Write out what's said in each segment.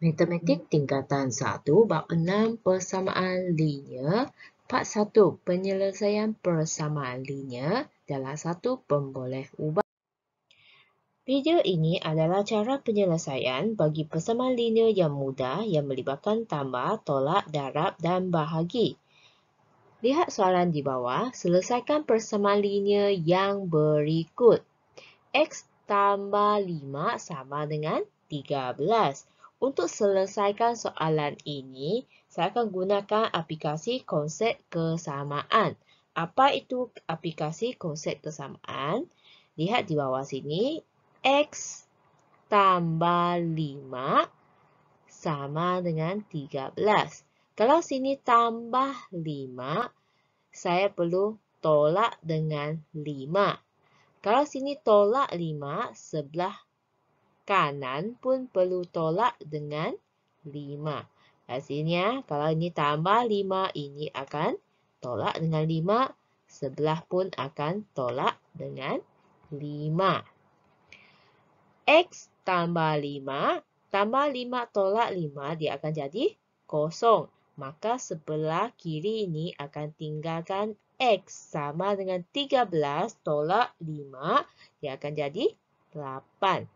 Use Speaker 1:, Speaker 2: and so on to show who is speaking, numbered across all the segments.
Speaker 1: Matematik tingkatan 1, bab 6, persamaan linear. Part 1, penyelesaian persamaan linear dalam satu pemboleh ubah. Video ini adalah cara penyelesaian bagi persamaan linear yang mudah yang melibatkan tambah, tolak, darab dan bahagi. Lihat soalan di bawah, selesaikan persamaan linear yang berikut. X tambah 5 sama dengan 13. Untuk selesaikan soalan ini, saya akan gunakan aplikasi konsep kesamaan. Apa itu aplikasi konsep kesamaan? Lihat di bawah sini. X tambah 5 sama dengan 13. Kalau sini tambah 5, saya perlu tolak dengan 5. Kalau sini tolak 5, sebelah kanan pun perlu tolak dengan 5. Hasilnya, kalau ini tambah 5, ini akan tolak dengan 5. Sebelah pun akan tolak dengan 5. X tambah 5, tambah 5 tolak 5, dia akan jadi kosong. Maka sebelah kiri ini akan tinggalkan X sama dengan 13 tolak 5, dia akan jadi 8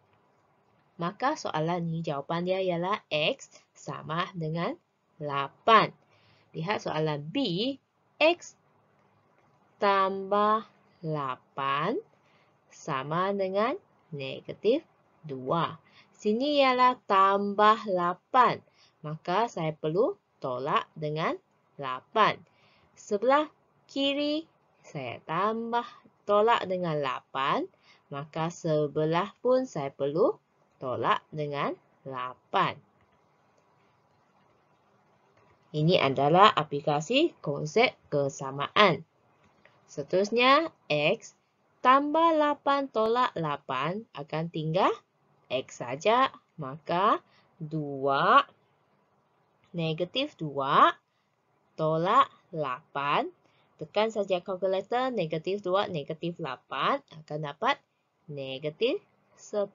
Speaker 1: maka soalan ni jawapan dia ialah X sama dengan 8. Lihat soalan B, X tambah 8 sama dengan negatif 2. Sini ialah tambah 8, maka saya perlu tolak dengan 8. Sebelah kiri saya tambah tolak dengan 8, maka sebelah pun saya perlu tolak tolak dengan 8. Ini adalah aplikasi konsep kesamaan. Seterusnya, X tambah 8 tolak 8 akan tinggal X saja. Maka, 2 negatif 2 tolak 8. Tekan saja kalkulator negatif 2 negatif 8 akan dapat negatif 10.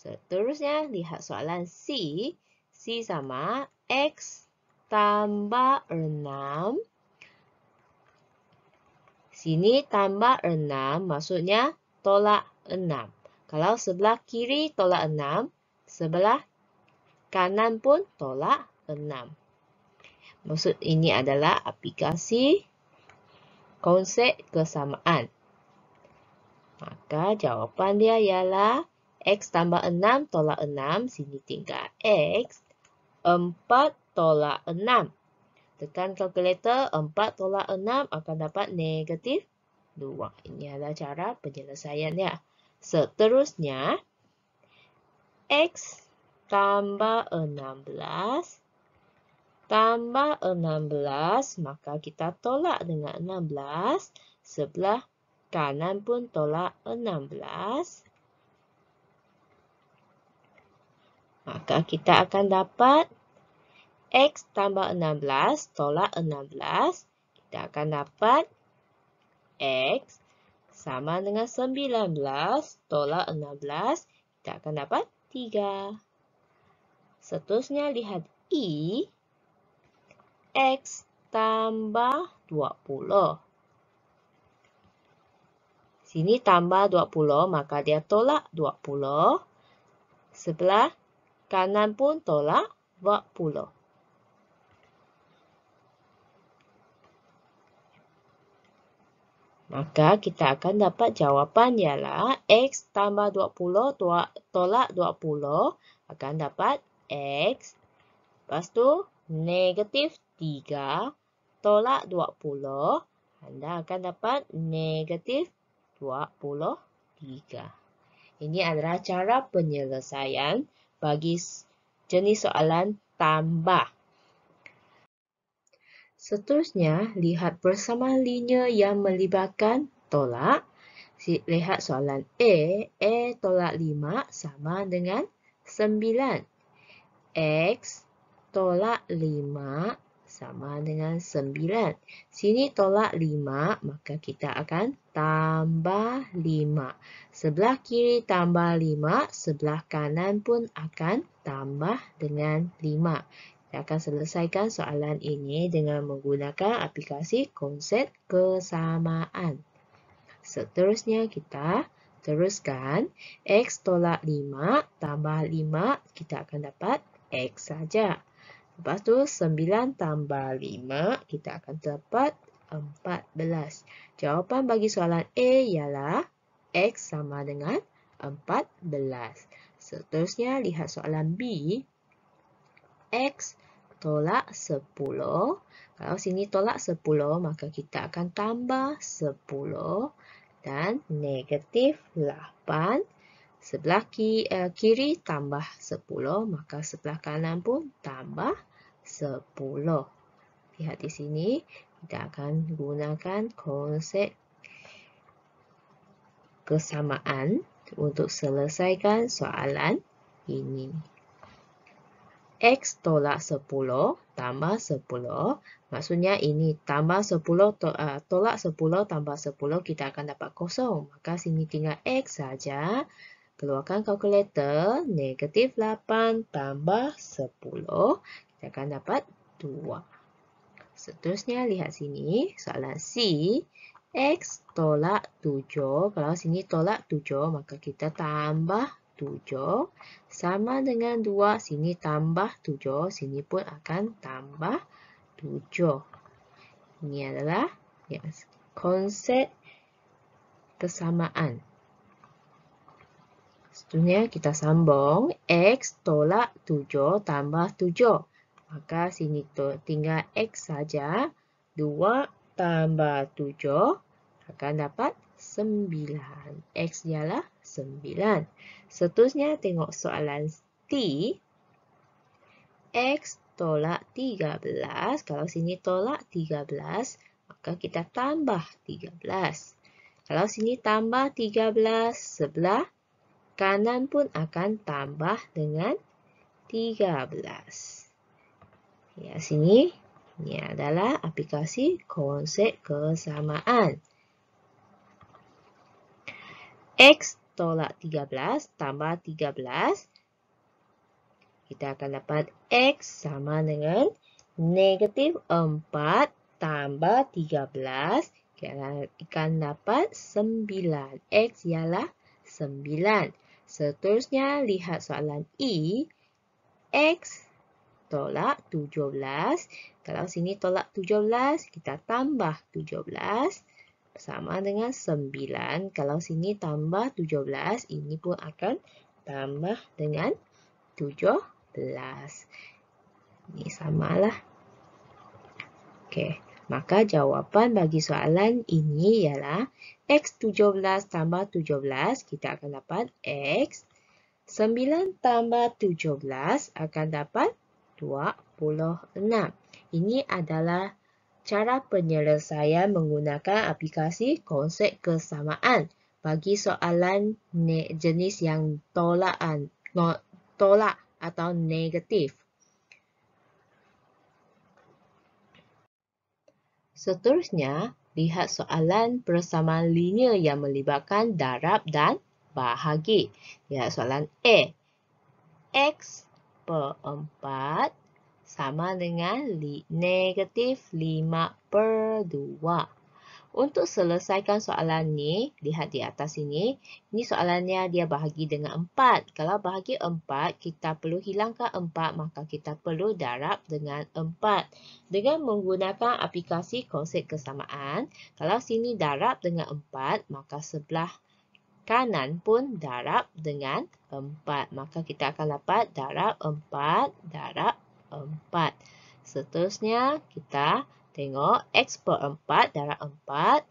Speaker 1: Seterusnya, lihat soalan C. C sama X tambah 6. Sini tambah 6, maksudnya tolak 6. Kalau sebelah kiri tolak 6, sebelah kanan pun tolak 6. Maksud ini adalah aplikasi konsep kesamaan. Maka jawapan dia ialah X tambah 6 tolak 6. Sini tinggal X. 4 tolak 6. Tekan kalkulator 4 tolak 6 akan dapat negatif 2. Ini adalah cara penyelesaiannya. Seterusnya, X tambah 16 tambah 16 maka kita tolak dengan 16. Sebelah kanan pun tolak 16. 16. Maka kita akan dapat X tambah 16 tolak 16. Kita akan dapat X sama dengan 19 tolak 16. Kita akan dapat 3. Seterusnya lihat I. X tambah 20. Sini tambah 20 maka dia tolak 20. Sebelah kanan pun tolak 20. Maka kita akan dapat jawapan ialah X tambah 20 tolak 20 akan dapat X. Lepas tu negatif 3 tolak 20 anda akan dapat negatif 23. Ini adalah cara penyelesaian bagi jenis soalan tambah. Seterusnya, lihat bersama linia yang melibatkan tolak. Lihat soalan A, A tolak 5 sama dengan 9. X tolak 5 sama dengan 9. Sini tolak 5, maka kita akan tambah 5. Sebelah kiri tambah 5, sebelah kanan pun akan tambah dengan 5. Kita akan selesaikan soalan ini dengan menggunakan aplikasi konsep kesamaan. Seterusnya kita teruskan. X tolak 5 tambah 5, kita akan dapat X saja. Lepas tu 9 tambah 5 kita akan dapat 14. Jawapan bagi soalan A ialah X sama dengan 14. Seterusnya lihat soalan B. X tolak 10. Kalau sini tolak 10 maka kita akan tambah 10 dan negatif 8. Sebelah kiri, eh, kiri tambah 10 maka sebelah kanan pun tambah sepuluh. Lihat di sini, kita akan gunakan konsep kesamaan untuk selesaikan soalan ini. X tolak 10 tambah 10, maksudnya ini tambah 10, to, uh, tolak 10 tambah 10, kita akan dapat kosong. Maka sini tinggal X saja, keluarkan kalkulator, negatif 8 tambah 10, dia akan dapat 2. Seterusnya, lihat sini. Soalan C. X tolak 7. Kalau sini tolak 7, maka kita tambah 7. Sama dengan 2. Sini tambah 7. Sini pun akan tambah 7. Ini adalah yes, konsep kesamaan. Seterusnya, kita sambung. X tolak 7 tambah 7. Maka sini tinggal X saja. 2 tambah 7 akan dapat 9. X ialah 9. Seterusnya tengok soalan T. X tolak 13. Kalau sini tolak 13, maka kita tambah 13. Kalau sini tambah 13, sebelah kanan pun akan tambah dengan 13. 13. Ya, sini ini adalah aplikasi konsep kesamaan. X tolak 13 tambah 13. Kita akan dapat X sama dengan negatif 4 tambah 13. Kita akan dapat 9. X ialah 9. Seterusnya, lihat soalan I. E. X tolak 17. Kalau sini tolak 17, kita tambah 17 sama dengan 9. Kalau sini tambah 17, ini pun akan tambah dengan 17. Ini sama lah. Okey. Maka jawapan bagi soalan ini ialah X17 tambah 17 kita akan dapat X. 9 tambah 17 akan dapat 26. Ini adalah cara penyelesaian menggunakan aplikasi konsep kesamaan bagi soalan jenis yang tolakan, no tolak atau negatif. Seterusnya, lihat soalan persamaan linear yang melibatkan darab dan bahagi. Ya, soalan A. X per 4 sama dengan negatif 5 per 2. Untuk selesaikan soalan ni, lihat di atas ini. Ini soalannya dia bahagi dengan 4. Kalau bahagi 4, kita perlu hilangkan 4, maka kita perlu darab dengan 4. Dengan menggunakan aplikasi konsep kesamaan, kalau sini darab dengan 4, maka sebelah kanan pun darab dengan 4. Maka kita akan dapat darab 4, darab 4. Seterusnya, kita tengok X per 4 darab 4.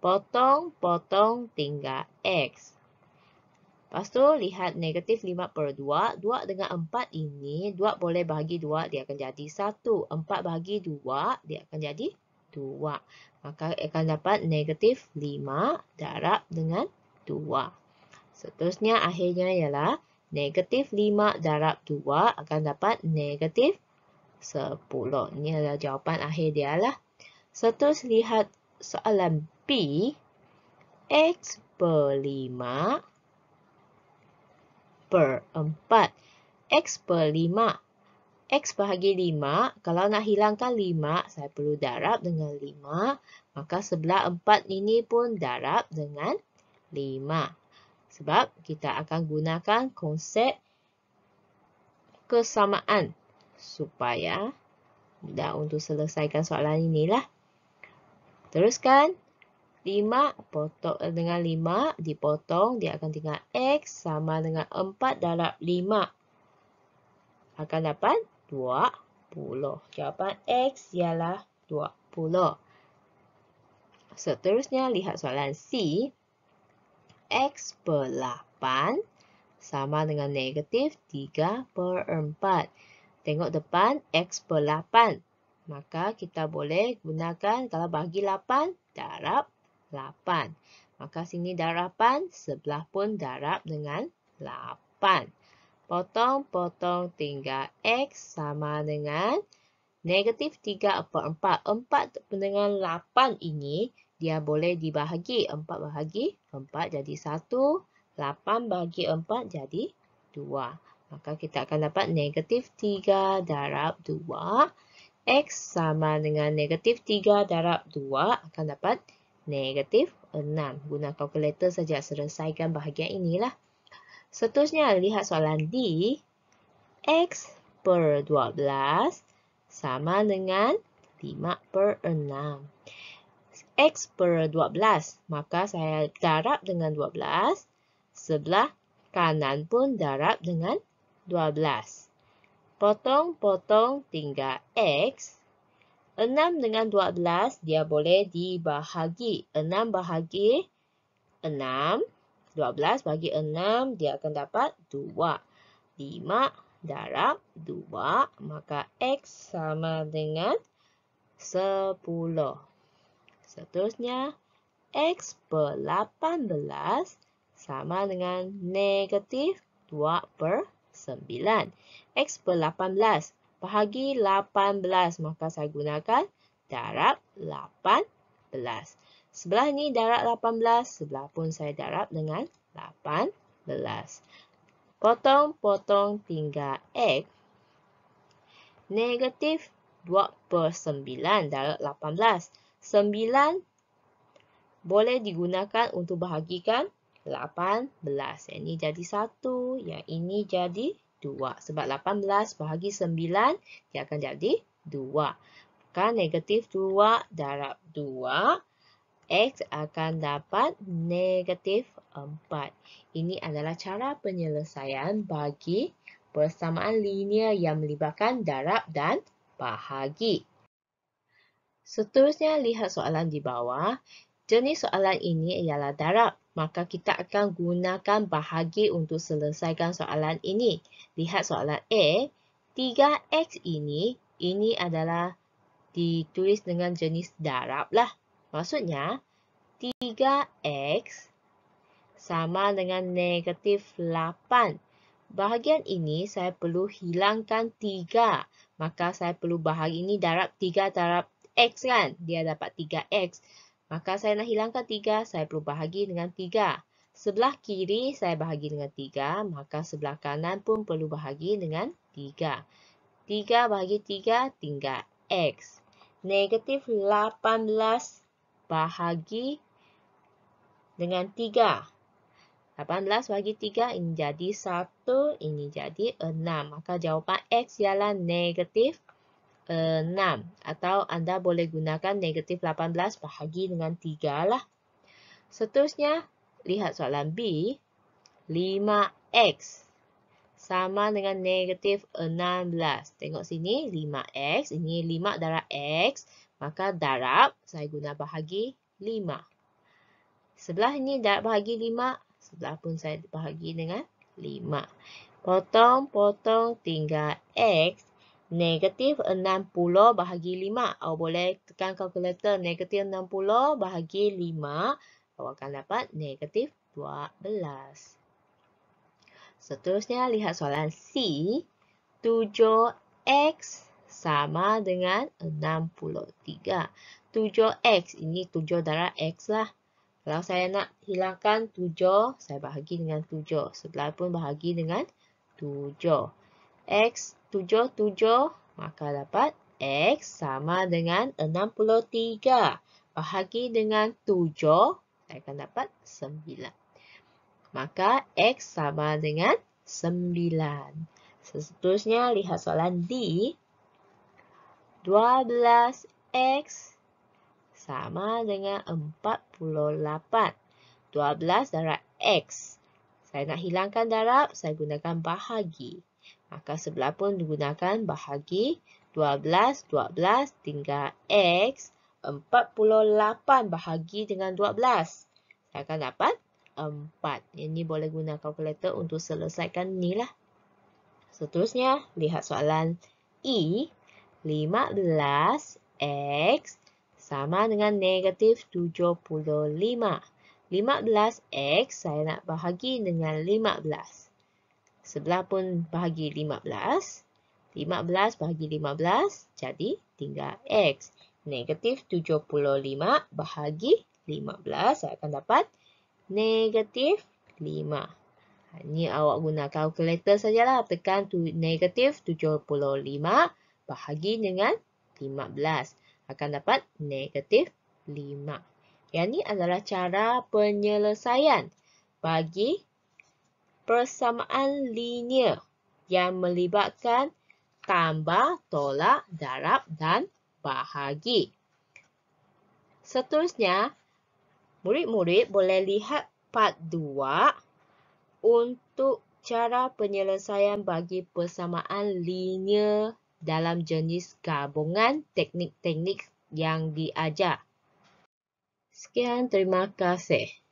Speaker 1: Potong, potong, tinggal X. Lepas tu, lihat negatif 5 per 2. 2 dengan 4 ini, 2 boleh bahagi 2, dia akan jadi 1. 4 bahagi 2, dia akan jadi 2. Maka, akan dapat negatif 5 darab dengan 2. Seterusnya, akhirnya ialah negatif 5 darab 2 akan dapat negatif 10. Ini adalah jawapan akhir dia lah. Seterusnya lihat soalan B. X per 5 per 4. X per 5. X bahagi 5. Kalau nak hilangkan 5, saya perlu darab dengan 5. Maka sebelah 4 ini pun darab dengan 5 sebab kita akan gunakan konsep kesamaan supaya dah untuk selesaikan soalan inilah. Teruskan. 5 potong eh, dengan 5 dipotong dia akan tinggal x sama dengan 4 darab 5. Akan dapat 20. Jawapan x ialah 20. Seterusnya lihat soalan C. X per 8 sama dengan negatif 3 per 4. Tengok depan X per 8. Maka kita boleh gunakan kalau bagi 8, darab 8. Maka sini darapan, sebelah pun darab dengan 8. Potong-potong tinggal X sama dengan negatif 3 per 4. 4 dengan 8 ini dia boleh dibahagi 4 bahagi 4 jadi 1, 8 bahagi 4 jadi 2. Maka kita akan dapat negatif 3 darab 2. X sama dengan negatif 3 darab 2 akan dapat negatif 6. Guna kalkulator saja selesaikan bahagian inilah. Seterusnya, lihat soalan D. X per 12 sama dengan 5 per 6. X per 12. Maka saya darab dengan 12. Sebelah kanan pun darab dengan 12. Potong-potong tinggal X. 6 dengan 12 dia boleh dibahagi. 6 bahagi 6. 12 bagi 6 dia akan dapat 2. 5 darab 2. Maka X sama dengan 10. Seterusnya, X per 18 sama dengan negatif 2 per 9. X per 18 bahagi 18, maka saya gunakan darab 18. Sebelah ni darab 18, sebelah pun saya darab dengan 18. Potong-potong tinggal X. Negatif 2 per 9 darab 18. 9 boleh digunakan untuk bahagikan 18. Yang ini jadi 1, yang ini jadi 2. Sebab 18 bahagi 9, dia akan jadi 2. Kan negatif 2 darab 2, X akan dapat negatif 4. Ini adalah cara penyelesaian bagi persamaan linear yang melibatkan darab dan bahagi. Seterusnya, lihat soalan di bawah. Jenis soalan ini ialah darab. Maka kita akan gunakan bahagi untuk selesaikan soalan ini. Lihat soalan A. 3X ini, ini adalah ditulis dengan jenis darab lah. Maksudnya, 3X sama dengan negatif 8. Bahagian ini saya perlu hilangkan 3. Maka saya perlu bahagi ini darab 3 darab X kan? Dia dapat 3X. Maka saya nak hilangkan 3, saya perlu bahagi dengan 3. Sebelah kiri saya bahagi dengan 3, maka sebelah kanan pun perlu bahagi dengan 3. 3 bahagi 3 tinggal X. Negatif 18 bahagi dengan 3. 18 bahagi 3 ini jadi 1, ini jadi 6. Maka jawapan X ialah negatif Enam atau anda boleh gunakan negatif 18 bahagi dengan tiga lah. Seterusnya, lihat soalan B. lima x sama dengan negatif enam belas. Tengok sini, lima x Ini lima darab X. Maka darab, saya guna bahagi lima. Sebelah ini darab bahagi lima Sebelah pun saya bahagi dengan lima. Potong, potong, tinggal X negatif 60 bahagi 5. Awak boleh tekan kalkulator negatif 60 bahagi 5. Awak akan dapat negatif 12. Seterusnya, lihat soalan C. 7X sama dengan 63. 7X, ini 7 darah X lah. Kalau saya nak hilangkan 7, saya bahagi dengan 7. Sebelah pun bahagi dengan 7. X 7, 7, maka dapat X sama dengan 63. Bahagi dengan 7, saya akan dapat 9. Maka X sama dengan 9. Seterusnya, lihat soalan D. 12X sama dengan 48. 12 darab X. Saya nak hilangkan darab, saya gunakan bahagi. Akar sebelah pun digunakan bahagi 12, 12 tinggal X 48 bahagi dengan 12. Kita akan dapat 4. Ini boleh guna kalkulator untuk selesaikan ni lah. Seterusnya, lihat soalan E. 15X sama dengan negatif 75. 15X saya nak bahagi dengan 15. Sebelah pun bahagi 15. 15 bahagi 15 jadi tinggal X. Negatif 75 bahagi 15. Saya akan dapat negatif 5. Ini awak guna kalkulator sajalah. Tekan tu negatif 75 bahagi dengan 15. Akan dapat negatif 5. Yang ini adalah cara penyelesaian bagi persamaan linear yang melibatkan tambah, tolak, darab dan bahagi. Seterusnya, murid-murid boleh lihat part 2 untuk cara penyelesaian bagi persamaan linear dalam jenis gabungan teknik-teknik yang diajar. Sekian, terima kasih.